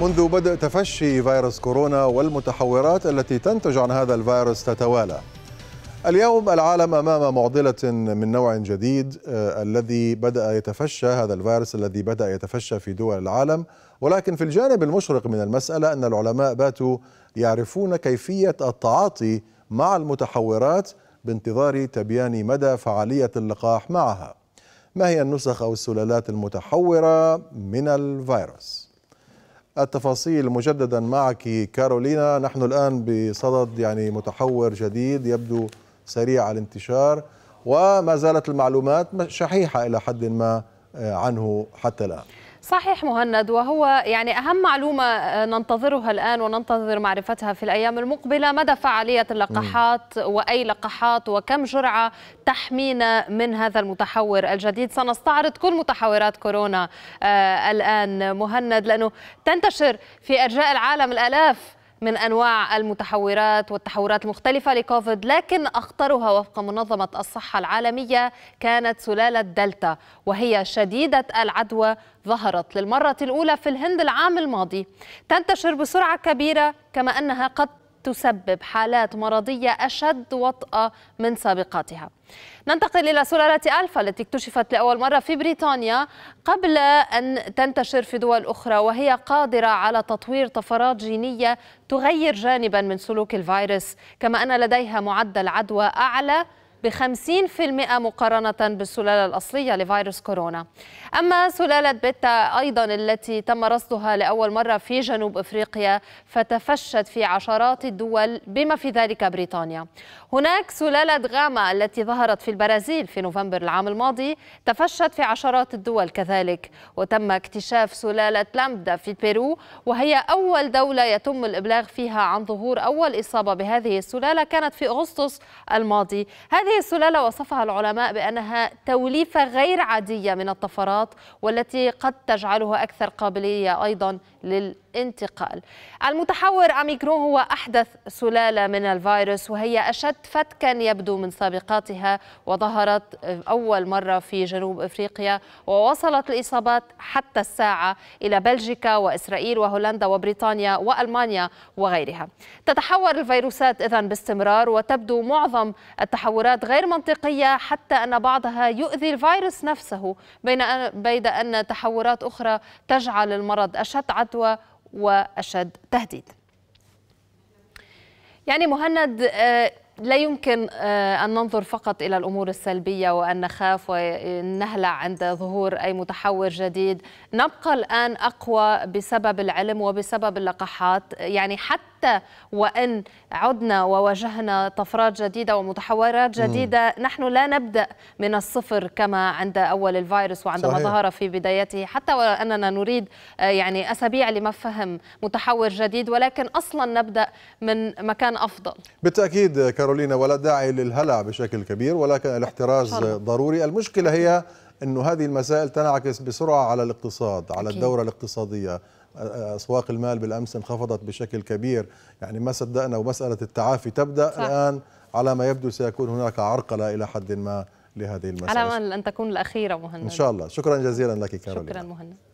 منذ بدء تفشي فيروس كورونا والمتحورات التي تنتج عن هذا الفيروس تتوالى اليوم العالم امام معضله من نوع جديد آه، الذي بدا يتفشى هذا الفيروس الذي بدا يتفشى في دول العالم ولكن في الجانب المشرق من المساله ان العلماء باتوا يعرفون كيفيه التعاطي مع المتحورات بانتظار تبيان مدى فعاليه اللقاح معها ما هي النسخ او السلالات المتحوره من الفيروس التفاصيل مجددا معك كارولينا نحن الآن بصدد يعني متحور جديد يبدو سريع الانتشار وما زالت المعلومات شحيحة إلى حد ما آه، عنه حتى الآن صحيح مهند وهو يعني أهم معلومة آه، ننتظرها الآن وننتظر معرفتها في الأيام المقبلة مدى فعالية اللقاحات وأي لقاحات وكم جرعة تحمينا من هذا المتحور الجديد سنستعرض كل متحورات كورونا آه، الآن مهند لأنه تنتشر في أرجاء العالم الآلاف من أنواع المتحورات والتحورات المختلفة لكوفيد لكن أخطرها وفق منظمة الصحة العالمية كانت سلالة دلتا وهي شديدة العدوى ظهرت للمرة الأولى في الهند العام الماضي تنتشر بسرعة كبيرة كما أنها قد تسبب حالات مرضية أشد وطأة من سابقاتها ننتقل إلى سلالة ألفا التي اكتشفت لأول مرة في بريطانيا قبل أن تنتشر في دول أخرى وهي قادرة على تطوير طفرات جينية تغير جانبا من سلوك الفيروس كما أن لديها معدل عدوى أعلى ب 50% مقارنة بالسلالة الأصلية لفيروس كورونا أما سلالة بيتا أيضا التي تم رصدها لأول مرة في جنوب أفريقيا فتفشت في عشرات الدول بما في ذلك بريطانيا هناك سلالة غاما التي ظهرت في البرازيل في نوفمبر العام الماضي تفشت في عشرات الدول كذلك وتم اكتشاف سلالة لامبدا في بيرو وهي أول دولة يتم الإبلاغ فيها عن ظهور أول إصابة بهذه السلالة كانت في أغسطس الماضي هذه هذه السلالة وصفها العلماء بأنها توليفة غير عادية من الطفرات والتي قد تجعلها أكثر قابلية أيضا لل الانتقال المتحور أميكرون هو أحدث سلالة من الفيروس وهي أشد فتكا يبدو من سابقاتها وظهرت أول مرة في جنوب إفريقيا ووصلت الإصابات حتى الساعة إلى بلجيكا وإسرائيل وهولندا وبريطانيا وألمانيا وغيرها تتحور الفيروسات إذا باستمرار وتبدو معظم التحورات غير منطقية حتى أن بعضها يؤذي الفيروس نفسه بين بيد أن تحورات أخرى تجعل المرض أشد عدوى وأشد تهديد يعني مهند آه، لا يمكن آه، أن ننظر فقط إلى الأمور السلبية وأن نخاف ونهلع عند ظهور أي متحور جديد نبقى الآن أقوى بسبب العلم وبسبب اللقاحات يعني حتى وإن عدنا وواجهنا طفرات جديدة ومتحورات جديدة م. نحن لا نبدأ من الصفر كما عند أول الفيروس وعندما ظهر في بدايته حتى وأننا نريد آه، يعني أسابيع لمفهم متحور جديد ولكن أصلا نبدأ من مكان أفضل بالتأكيد كارولينا ولا داعي للهلع بشكل كبير ولكن الاحتراز ضروري المشكلة هي أنه هذه المسائل تنعكس بسرعة على الاقتصاد على الدورة الاقتصادية أسواق المال بالأمس انخفضت بشكل كبير يعني ما صدقنا ومسألة التعافي تبدأ صح. الآن على ما يبدو سيكون هناك عرقلة إلى حد ما لهذه المسألة على أمل أن تكون الأخيرة مهند إن شاء الله شكرا جزيلا لك كارولينا شكرا مهند